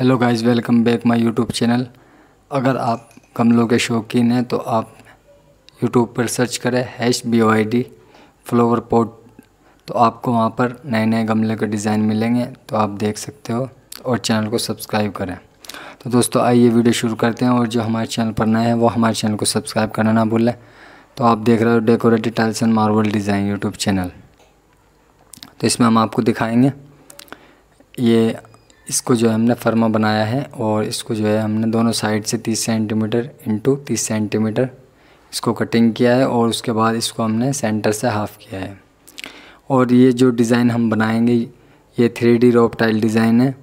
hello guys welcome back my YouTube channel अगर आप गमलों के शौकीन हैं तो आप यूट्यूब पर सर्च करें hash B O I D flower pot तो आपको वहाँ पर नए नए गमले के डिज़ाइन मिलेंगे तो आप देख सकते हो और चैनल को सब्सक्राइब करें तो दोस्तों आइए वीडियो शुरू करते हैं और जो हमारे चैनल पर नए हैं वो हमारे चैनल को सब्सक्राइब करना ना भूलें तो आप देख रहे हो decorative tiles and marble design YouTube channel तो इसमें हम आपको दिखाएंगे ये इसको जो है हमने फर्मा बनाया है और इसको जो है हमने दोनों साइड से तीस सेंटीमीटर इंटू तीस सेंटीमीटर इसको कटिंग किया है और उसके बाद इसको हमने सेंटर से हाफ़ किया है और ये जो डिज़ाइन हम बनाएंगे ये three D rope tile design है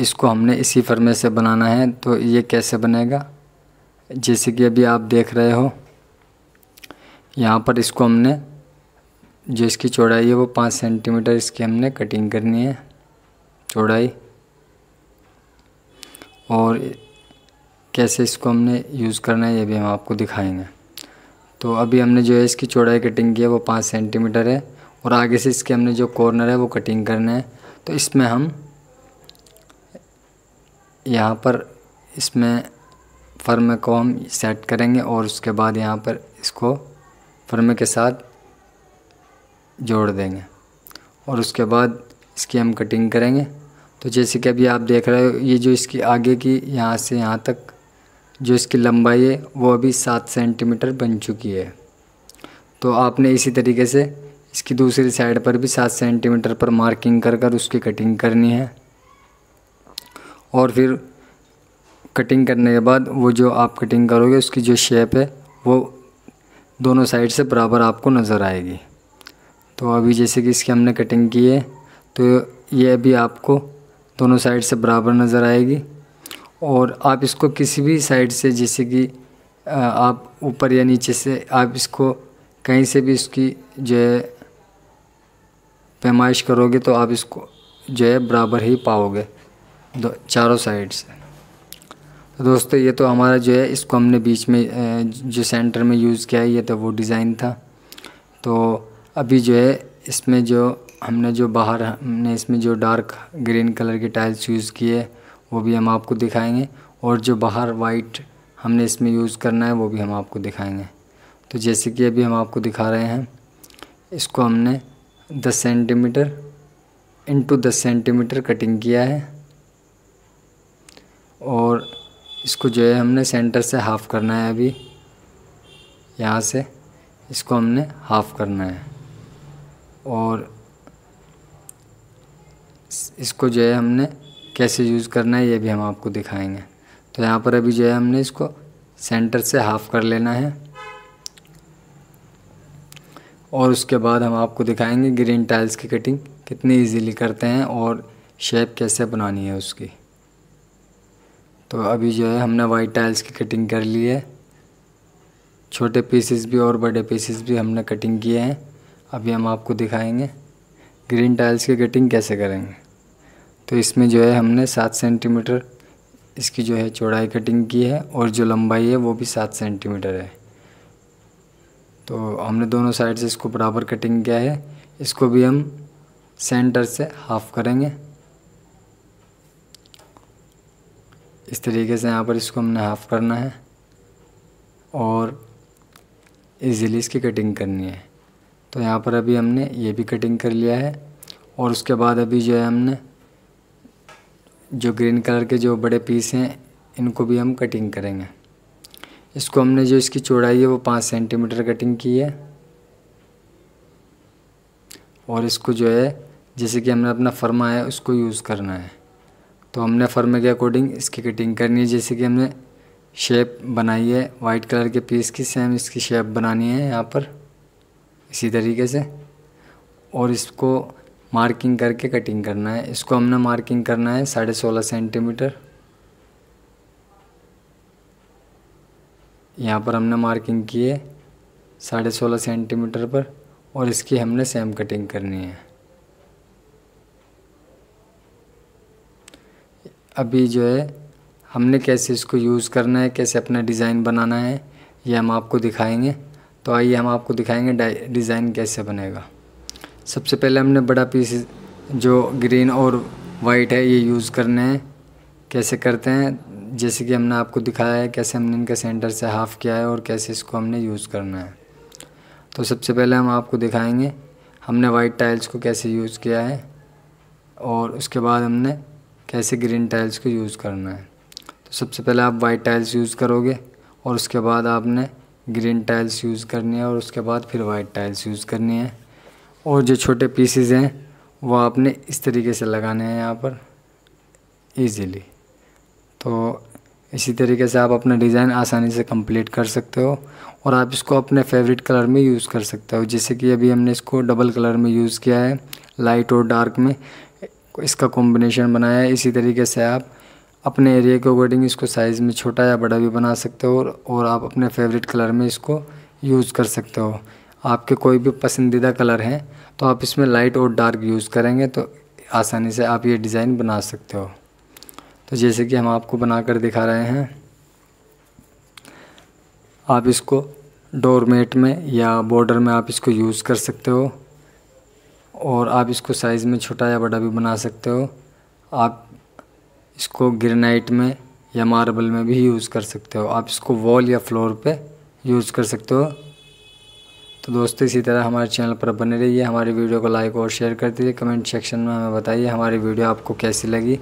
इसको हमने इसी फर्मे से बनाना है तो ये कैसे बनेगा जैसे कि अभी आप देख रहे हो यहाँ पर इसको हमने जो इसकी चौड़ाई है वो पाँच सेंटीमीटर इसकी हमने कटिंग करनी है चौड़ाई और कैसे इसको हमने यूज़ करना है ये भी हम आपको दिखाएंगे तो अभी हमने जो है इसकी चौड़ाई कटिंग की है वो पाँच सेंटीमीटर है और आगे से इसके हमने जो कॉर्नर है वो कटिंग करना है तो इसमें हम यहाँ पर इसमें फर्मे को हम सेट करेंगे और उसके बाद यहाँ पर इसको फर्मे के साथ जोड़ देंगे और उसके बाद इसकी हम कटिंग करेंगे तो जैसे कि अभी आप देख रहे हो ये जो इसकी आगे की यहाँ से यहाँ तक जो इसकी लंबाई है वो अभी सात सेंटीमीटर बन चुकी है तो आपने इसी तरीके से इसकी दूसरी साइड पर भी सात सेंटीमीटर पर मार्किंग कर कर उसकी कटिंग करनी है और फिर कटिंग करने के बाद वो जो आप कटिंग करोगे उसकी जो शेप है वो दोनों साइड से बराबर आपको नज़र आएगी तो अभी जैसे कि इसकी हमने कटिंग की है तो ये अभी आपको दोनों साइड से बराबर नज़र आएगी और आप इसको किसी भी साइड से जैसे कि आप ऊपर या नीचे से आप इसको कहीं से भी इसकी जो है पैमाइश करोगे तो आप इसको जो है बराबर ही पाओगे दो चारों साइड से तो दोस्तों ये तो हमारा जो है इसको हमने बीच में जो सेंटर में यूज़ किया है ये तो वो डिज़ाइन था तो अभी जो है इसमें जो हमने जो बाहर हमने इसमें जो डार्क ग्रीन कलर के टाइल्स यूज़ किए वो भी हम आपको दिखाएंगे और जो बाहर वाइट हमने इसमें यूज़ करना है वो भी हम आपको दिखाएंगे तो जैसे कि अभी हम आपको दिखा रहे हैं इसको हमने दस सेंटीमीटर इंटू दस सेंटीमीटर कटिंग किया है और इसको जो है हमने सेंटर से हाफ़ करना है अभी यहाँ से इसको हमने हाफ़ करना है और इसको जो है हमने कैसे यूज़ करना है ये भी हम आपको दिखाएंगे तो यहाँ पर अभी जो है हमने इसको सेंटर से हाफ़ कर लेना है और उसके बाद हम आपको दिखाएंगे ग्रीन टाइल्स की कटिंग कितनी इजीली करते हैं और शेप कैसे बनानी है उसकी तो अभी जो है हमने वाइट टाइल्स की कटिंग कर ली है छोटे पीसेस भी और बड़े पीसेस भी हमने कटिंग किए हैं अभी हम आपको दिखाएंगे ग्रीन टाइल्स की कटिंग कैसे करेंगे तो इसमें जो है हमने सात सेंटीमीटर इसकी जो है चौड़ाई कटिंग की है और जो लंबाई है वो भी सात सेंटीमीटर है तो हमने दोनों साइड से इसको बराबर कटिंग किया है इसको भी हम सेंटर से हाफ करेंगे इस तरीके से यहाँ पर इसको हमने हाफ़ करना है और इजीली इसकी कटिंग करनी है तो यहाँ पर अभी हमने ये भी कटिंग कर लिया है और उसके बाद अभी जो है हमने जो ग्रीन कलर के जो बड़े पीस हैं इनको भी हम कटिंग करेंगे इसको हमने जो इसकी चौड़ाई है वो पाँच सेंटीमीटर कटिंग की है और इसको जो है जैसे कि हमने अपना फर्मा है उसको यूज़ करना है तो हमने फर्मे के अकॉर्डिंग इसकी कटिंग करनी है जैसे कि हमने शेप बनाई है वाइट कलर के पीस की सेम इसकी शेप बनानी है यहाँ पर इसी तरीके से और इसको मार्किंग करके कटिंग करना है इसको हमने मार्किंग करना है साढ़े सोलह सेंटीमीटर यहाँ पर हमने मार्किंग की है साढ़े सोलह सेंटीमीटर पर और इसकी हमने सेम कटिंग करनी है अभी जो है हमने कैसे इसको यूज़ करना है कैसे अपना डिज़ाइन बनाना है ये हम आपको दिखाएंगे तो आइए हम आपको दिखाएंगे डिज़ाइन कैसे बनेगा सबसे पहले हमने बड़ा पीस जो ग्रीन और वाइट है ये यूज़ करने हैं कैसे करते हैं जैसे कि हमने आपको दिखाया है कैसे हमने इनका सेंटर से हाफ़ किया है और कैसे इसको हमने यूज़ करना है तो सबसे पहले हम आपको दिखाएंगे हमने वाइट टाइल्स को कैसे यूज़ किया है और उसके बाद हमने कैसे ग्रीन टाइल्स को यूज़ करना है तो सबसे पहले आप वाइट टाइल्स यूज़ करोगे और उसके बाद आपने ग्रीन टाइल्स यूज़ करनी है और उसके बाद फिर वाइट टाइल्स यूज़ करनी है और जो छोटे पीसेज हैं वो आपने इस तरीके से लगाने हैं यहाँ पर इजीली तो इसी तरीके से आप अपना डिज़ाइन आसानी से कंप्लीट कर सकते हो और आप इसको अपने फेवरेट कलर में यूज़ कर सकते हो जैसे कि अभी हमने इसको डबल कलर में यूज़ किया है लाइट और डार्क में इसका कॉम्बिनेशन बनाया है इसी तरीके से आप अपने एरिया के अकॉर्डिंग इसको साइज़ में छोटा या बड़ा भी बना सकते हो और आप अपने फेवरेट कलर में इसको यूज़ कर सकते हो आपके कोई भी पसंदीदा कलर हैं तो आप इसमें लाइट और डार्क यूज़ करेंगे तो आसानी से आप ये डिज़ाइन बना सकते हो तो जैसे कि हम आपको बना कर दिखा रहे हैं आप इसको डोरमेट में या बॉर्डर में आप इसको यूज़ कर सकते हो और आप इसको साइज़ में छोटा या बड़ा भी बना सकते हो आप इसको ग्रेनाइट में या मार्बल में भी यूज़ कर सकते हो आप इसको वॉल या फ्लोर पे यूज़ कर सकते हो तो दोस्तों इसी तरह हमारे चैनल पर बने रहिए हमारी वीडियो को लाइक और शेयर कर दीजिए कमेंट सेक्शन में हमें बताइए हमारी वीडियो आपको कैसी लगी